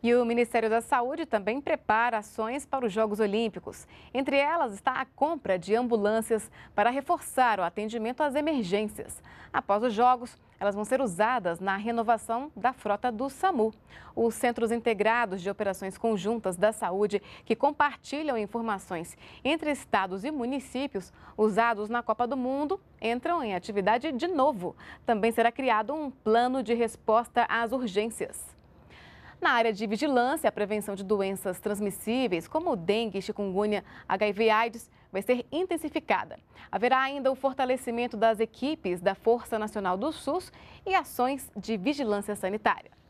E o Ministério da Saúde também prepara ações para os Jogos Olímpicos. Entre elas está a compra de ambulâncias para reforçar o atendimento às emergências. Após os Jogos, elas vão ser usadas na renovação da frota do SAMU. Os Centros Integrados de Operações Conjuntas da Saúde, que compartilham informações entre estados e municípios usados na Copa do Mundo, entram em atividade de novo. Também será criado um plano de resposta às urgências. Na área de vigilância, a prevenção de doenças transmissíveis, como dengue, chikungunya, HIV AIDS, vai ser intensificada. Haverá ainda o fortalecimento das equipes da Força Nacional do SUS e ações de vigilância sanitária.